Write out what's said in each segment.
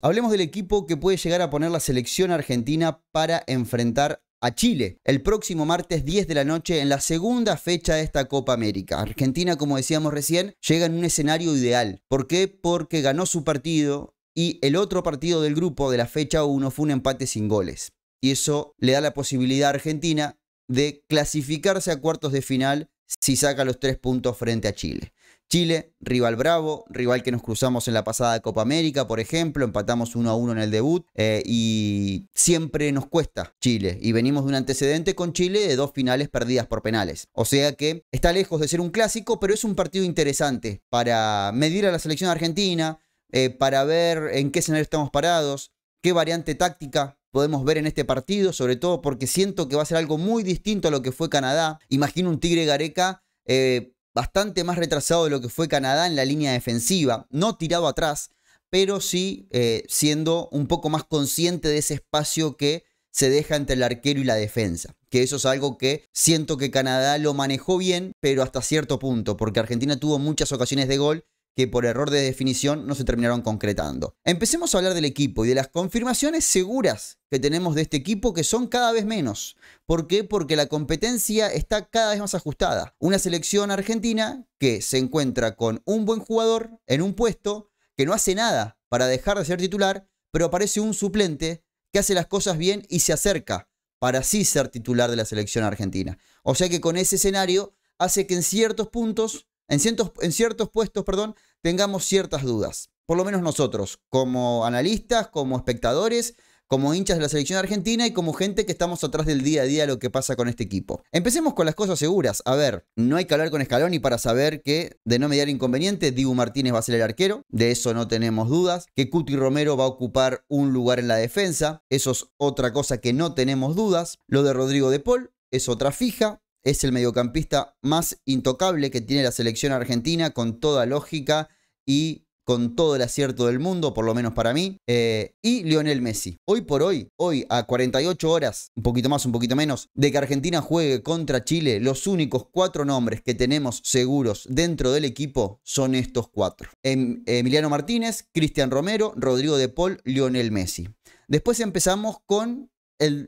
Hablemos del equipo que puede llegar a poner la selección argentina para enfrentar a Chile el próximo martes 10 de la noche en la segunda fecha de esta Copa América. Argentina, como decíamos recién, llega en un escenario ideal. ¿Por qué? Porque ganó su partido y el otro partido del grupo de la fecha 1 fue un empate sin goles. Y eso le da la posibilidad a Argentina de clasificarse a cuartos de final si saca los tres puntos frente a Chile. Chile, rival bravo, rival que nos cruzamos en la pasada Copa América, por ejemplo, empatamos 1 a 1 en el debut eh, y siempre nos cuesta Chile. Y venimos de un antecedente con Chile de dos finales perdidas por penales. O sea que está lejos de ser un clásico, pero es un partido interesante para medir a la selección argentina, eh, para ver en qué escenario estamos parados, qué variante táctica podemos ver en este partido, sobre todo porque siento que va a ser algo muy distinto a lo que fue Canadá. Imagino un Tigre Gareca. Eh, bastante más retrasado de lo que fue Canadá en la línea defensiva, no tirado atrás, pero sí eh, siendo un poco más consciente de ese espacio que se deja entre el arquero y la defensa. Que eso es algo que siento que Canadá lo manejó bien, pero hasta cierto punto, porque Argentina tuvo muchas ocasiones de gol que por error de definición no se terminaron concretando. Empecemos a hablar del equipo y de las confirmaciones seguras que tenemos de este equipo que son cada vez menos. ¿Por qué? Porque la competencia está cada vez más ajustada. Una selección argentina que se encuentra con un buen jugador en un puesto que no hace nada para dejar de ser titular, pero aparece un suplente que hace las cosas bien y se acerca para sí ser titular de la selección argentina. O sea que con ese escenario hace que en ciertos puntos en ciertos, en ciertos, puestos, perdón, tengamos ciertas dudas. Por lo menos nosotros, como analistas, como espectadores, como hinchas de la selección argentina y como gente que estamos atrás del día a día lo que pasa con este equipo. Empecemos con las cosas seguras. A ver, no hay que hablar con Scaloni para saber que, de no mediar inconveniente, Dibu Martínez va a ser el arquero, de eso no tenemos dudas, que Cuti Romero va a ocupar un lugar en la defensa, eso es otra cosa que no tenemos dudas, lo de Rodrigo de Paul es otra fija, es el mediocampista más intocable que tiene la selección argentina con toda lógica y con todo el acierto del mundo, por lo menos para mí, eh, y Lionel Messi. Hoy por hoy, hoy a 48 horas, un poquito más, un poquito menos, de que Argentina juegue contra Chile, los únicos cuatro nombres que tenemos seguros dentro del equipo son estos cuatro. Em, Emiliano Martínez, Cristian Romero, Rodrigo de Paul, Lionel Messi. Después empezamos con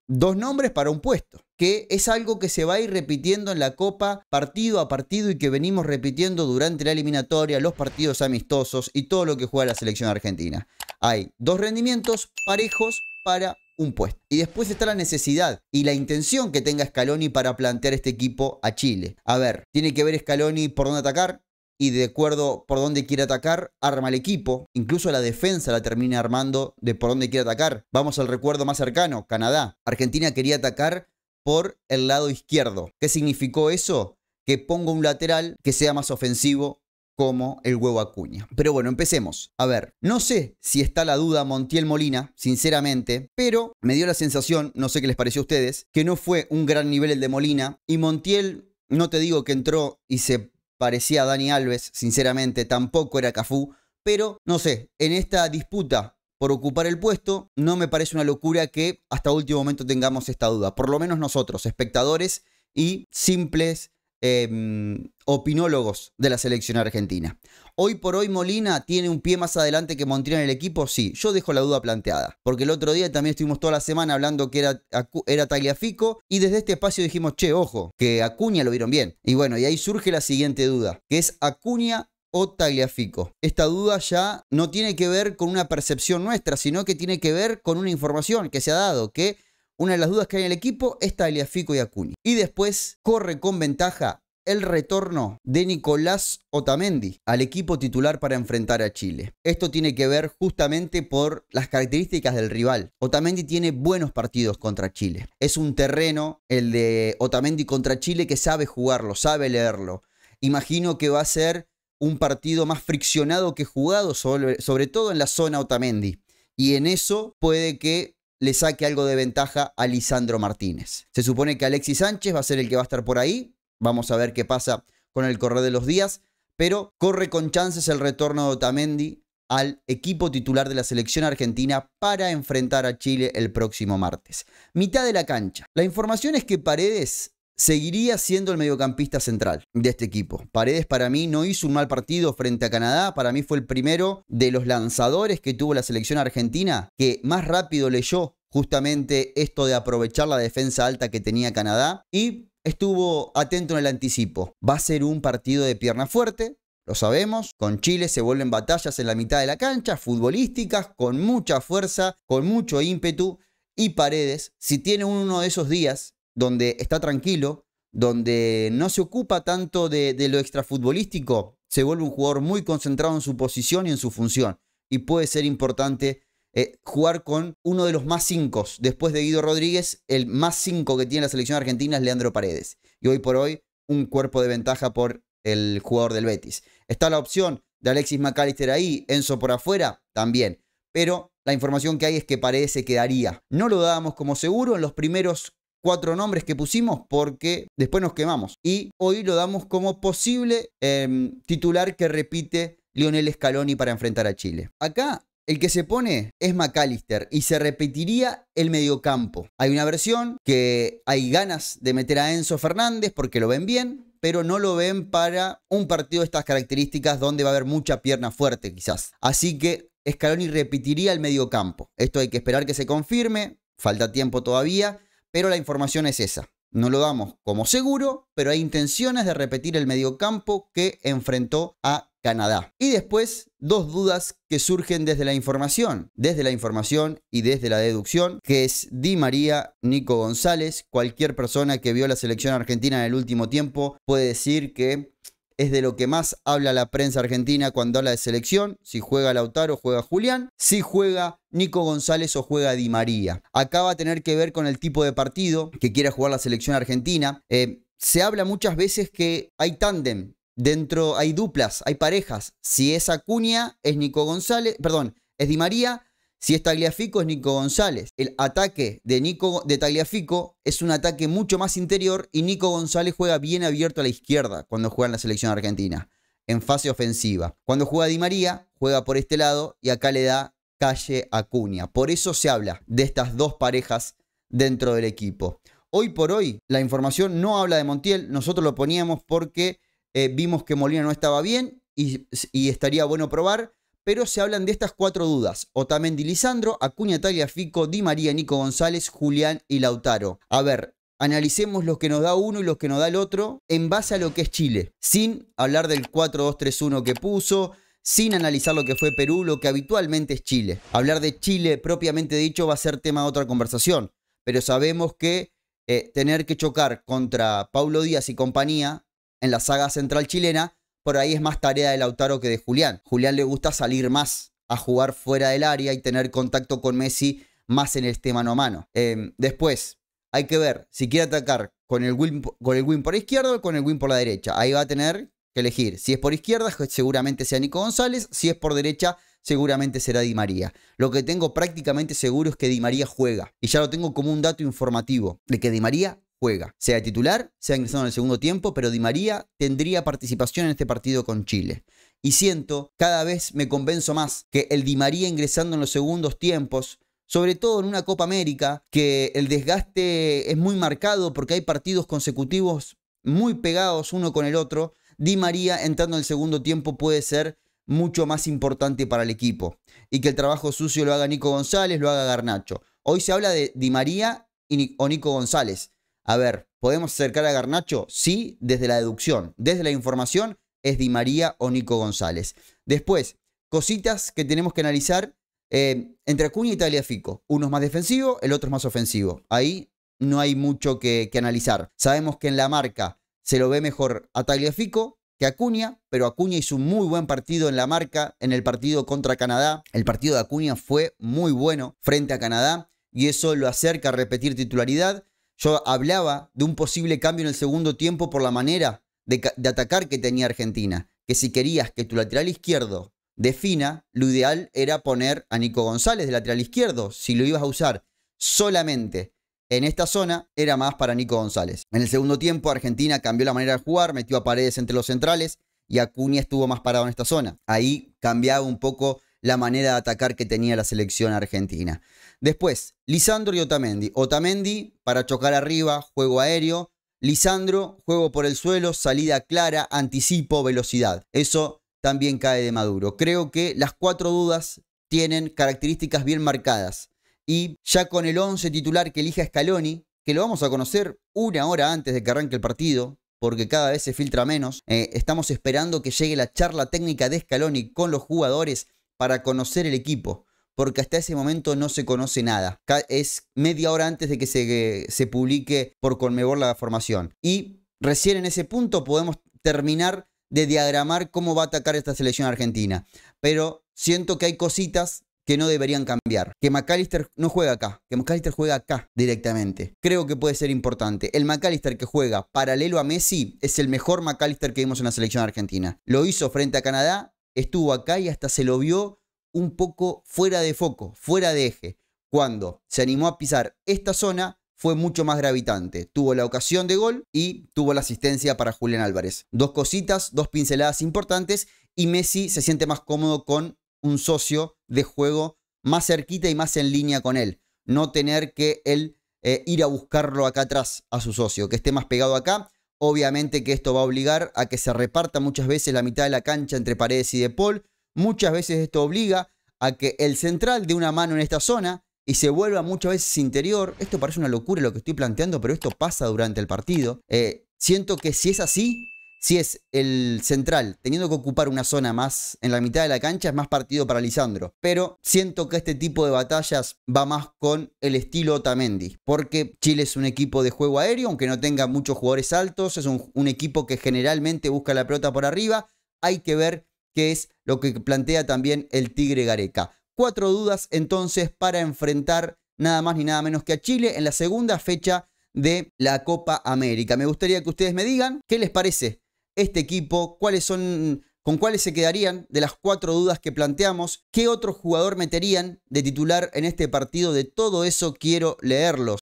dos nombres para un puesto que es algo que se va a ir repitiendo en la Copa partido a partido y que venimos repitiendo durante la eliminatoria, los partidos amistosos y todo lo que juega la selección argentina. Hay dos rendimientos parejos para un puesto. Y después está la necesidad y la intención que tenga Scaloni para plantear este equipo a Chile. A ver, tiene que ver Scaloni por dónde atacar, y de acuerdo por dónde quiere atacar, arma el equipo. Incluso la defensa la termina armando de por dónde quiere atacar. Vamos al recuerdo más cercano, Canadá. Argentina quería atacar por el lado izquierdo. ¿Qué significó eso? Que pongo un lateral que sea más ofensivo como el huevo Acuña. Pero bueno, empecemos. A ver, no sé si está la duda Montiel Molina, sinceramente, pero me dio la sensación, no sé qué les pareció a ustedes, que no fue un gran nivel el de Molina y Montiel, no te digo que entró y se parecía a Dani Alves, sinceramente, tampoco era Cafú, pero no sé, en esta disputa por ocupar el puesto, no me parece una locura que hasta último momento tengamos esta duda. Por lo menos nosotros, espectadores y simples em, opinólogos de la selección argentina. Hoy por hoy Molina tiene un pie más adelante que Montiel en el equipo, sí, yo dejo la duda planteada, porque el otro día también estuvimos toda la semana hablando que era, era Tagliafico y desde este espacio dijimos, che, ojo, que Acuña lo vieron bien. Y bueno, y ahí surge la siguiente duda, que es Acuña o Tagliafico. Esta duda ya no tiene que ver con una percepción nuestra, sino que tiene que ver con una información que se ha dado, que una de las dudas que hay en el equipo es Tagliafico y Acuni. Y después corre con ventaja el retorno de Nicolás Otamendi al equipo titular para enfrentar a Chile. Esto tiene que ver justamente por las características del rival. Otamendi tiene buenos partidos contra Chile. Es un terreno, el de Otamendi contra Chile, que sabe jugarlo, sabe leerlo. Imagino que va a ser un partido más friccionado que jugado, sobre, todo en la zona Otamendi. Y en eso puede que le saque algo de ventaja a Lisandro Martínez. Se supone que Alexis Sánchez va a ser el que va a estar por ahí. Vamos a ver qué pasa con el correr de los días. Pero corre con chances el retorno de Otamendi al equipo titular de la selección argentina para enfrentar a Chile el próximo martes. Mitad de la cancha. La información es que Paredes seguiría siendo el mediocampista central de este equipo. Paredes para mí no hizo un mal partido frente a Canadá, para mí fue el primero de los lanzadores que tuvo la selección argentina que más rápido leyó justamente esto de aprovechar la defensa alta que tenía Canadá y estuvo atento en el anticipo. Va a ser un partido de pierna fuerte, lo sabemos, con Chile se vuelven batallas en la mitad de la cancha, futbolísticas, con mucha fuerza, con mucho ímpetu. Y Paredes, si tiene uno de esos días donde está tranquilo, donde no se ocupa tanto de, lo extrafutbolístico, se vuelve un jugador muy concentrado en su posición y en su función. Y puede ser importante eh, jugar con uno de los más cinco. Después de Guido Rodríguez, el más cinco que tiene la selección argentina es Leandro Paredes. Y hoy por hoy, un cuerpo de ventaja por el jugador del Betis. Está la opción de Alexis McAllister ahí, Enzo por afuera, también. Pero la información que hay es que Paredes se quedaría. No lo dábamos como seguro en los primeros cuatro nombres que pusimos porque después nos quemamos. Y hoy lo damos como posible em, titular que repite Lionel Scaloni para enfrentar a Chile. Acá el que se pone es McAllister y se repetiría el mediocampo. Hay una versión que hay ganas de meter a Enzo Fernández porque lo ven bien, pero no lo ven para un partido de estas características donde va a haber mucha pierna fuerte quizás. Así que Scaloni repetiría el mediocampo. Esto hay que esperar que se confirme, falta tiempo todavía pero la información es esa. No lo damos como seguro, pero hay intenciones de repetir el mediocampo que enfrentó a Canadá. Y después, dos dudas que surgen desde la información, desde la información y desde la deducción, que es Di María, Nico González, cualquier persona que vio la selección argentina en el último tiempo puede decir que es de lo que más habla la prensa argentina cuando habla de selección, si juega Lautaro, juega Julián, si juega Nico González o juega Di María. Acá va a tener que ver con el tipo de partido que quiera jugar la selección argentina. Eh, se habla muchas veces que hay tándem, dentro hay duplas, hay parejas. Si es Acuña, es Nico González, perdón, es Di María, si es Tagliafico, es Nico González. El ataque de, Nico, de Tagliafico es un ataque mucho más interior y Nico González juega bien abierto a la izquierda cuando juega en la selección argentina, en fase ofensiva. Cuando juega Di María, juega por este lado y acá le da calle a Cunha. Por eso se habla de estas dos parejas dentro del equipo. Hoy por hoy, la información no habla de Montiel. Nosotros lo poníamos porque eh, vimos que Molina no estaba bien y, y estaría bueno probar pero se hablan de estas cuatro dudas. Otamendi Lisandro, Acuña Fico, Di María, Nico González, Julián y Lautaro. A ver, analicemos los que nos da uno y los que nos da el otro en base a lo que es Chile, sin hablar del 4-2-3-1 que puso, sin analizar lo que fue Perú, lo que habitualmente es Chile. Hablar de Chile propiamente dicho va a ser tema de otra conversación, pero sabemos que eh, tener que chocar contra Paulo Díaz y compañía en la saga central chilena por ahí es más tarea de Lautaro que de Julián. Julián le gusta salir más a jugar fuera del área y tener contacto con Messi más en este mano a mano. Em, después, hay que ver si quiere atacar con el, con el win por izquierda o con el win por la derecha. Ahí va a tener que elegir. Si es por izquierda, seguramente sea Nico González. Si es por derecha, seguramente será Di María. Lo que tengo prácticamente seguro es que Di María juega. Y ya lo tengo como un dato informativo de que Di María juega, sea titular, sea ingresado en el segundo tiempo, pero Di María tendría participación en este partido con Chile. Y siento, cada vez me convenzo más que el Di María ingresando en los segundos tiempos, sobre todo en una Copa América, que el desgaste es muy marcado porque hay partidos consecutivos muy pegados uno con el otro, Di María entrando en el segundo tiempo puede ser mucho más importante para el equipo. Y que el trabajo sucio lo haga Nico González, lo haga Garnacho. Hoy se habla de Di María o Nico González. A ver, ¿podemos acercar a Garnacho? Sí, desde la deducción. Desde la información es Di María o Nico González. Después, cositas que tenemos que analizar eh, entre Acuña y Taliafico. Uno es más defensivo, el otro es más ofensivo. Ahí no hay mucho que, analizar. Sabemos que en la marca se lo ve mejor a Tagliafico que Acuña, pero Acuña hizo un muy buen partido en la marca, en el partido contra Canadá. El partido de Acuña fue muy bueno frente a Canadá y eso lo acerca a repetir titularidad. Yo hablaba de un posible cambio en el segundo tiempo por la manera de, atacar que tenía Argentina, que si querías que tu lateral izquierdo defina, lo ideal era poner a Nico González de lateral izquierdo, si lo ibas a usar solamente en esta zona era más para Nico González. En el segundo tiempo, Argentina cambió la manera de jugar, metió a paredes entre los centrales y Acuña estuvo más parado en esta zona. Ahí cambiaba un poco la manera de atacar que tenía la selección argentina. Después, Lisandro y Otamendi. Otamendi para chocar arriba, juego aéreo. Lisandro, juego por el suelo, salida clara, anticipo, velocidad. Eso también cae de Maduro. Creo que las cuatro dudas tienen características bien marcadas. Y ya con el 11 titular que elija Scaloni, que lo vamos a conocer una hora antes de que arranque el partido, porque cada vez se filtra menos, eh, estamos esperando que llegue la charla técnica de Scaloni con los jugadores para conocer el equipo porque hasta ese momento no se conoce nada. Es media hora antes de que se, se publique por Conmebol la formación. Y recién en ese punto podemos terminar de diagramar cómo va a atacar esta selección argentina. Pero siento que hay cositas que no deberían cambiar. Que McAllister no juega acá, que McAllister juega acá directamente. Creo que puede ser importante. El McAllister que juega paralelo a Messi es el mejor McAllister que vimos en la selección argentina. Lo hizo frente a Canadá, estuvo acá y hasta se lo vio un poco fuera de foco, fuera de eje. Cuando se animó a pisar esta zona, fue mucho más gravitante. Tuvo la ocasión de gol y tuvo la asistencia para Julián Álvarez. Dos cositas, dos pinceladas importantes y Messi se siente más cómodo con un socio de juego más cerquita y más en línea con él. No tener que él eh, ir a buscarlo acá atrás a su socio, que esté más pegado acá. Obviamente que esto va a obligar a que se reparta muchas veces la mitad de la cancha entre Paredes y De Paul, Muchas veces esto obliga a que el central dé una mano en esta zona y se vuelva muchas veces interior. Esto parece una locura lo que estoy planteando, pero esto pasa durante el partido. Eh, siento que si es así, si es el central teniendo que ocupar una zona más en la mitad de la cancha, es más partido para Lisandro. Pero siento que este tipo de batallas va más con el estilo Otamendi, porque Chile es un equipo de juego aéreo, aunque no tenga muchos jugadores altos, es un, un equipo que generalmente busca la pelota por arriba. Hay que ver que es lo que plantea también el Tigre Gareca. Cuatro dudas entonces para enfrentar nada más ni nada menos que a Chile en la segunda fecha de la Copa América. Me gustaría que ustedes me digan qué les parece este equipo, cuáles son con cuáles se quedarían de las cuatro dudas que planteamos, qué otro jugador meterían de titular en este partido, de todo eso quiero leerlos.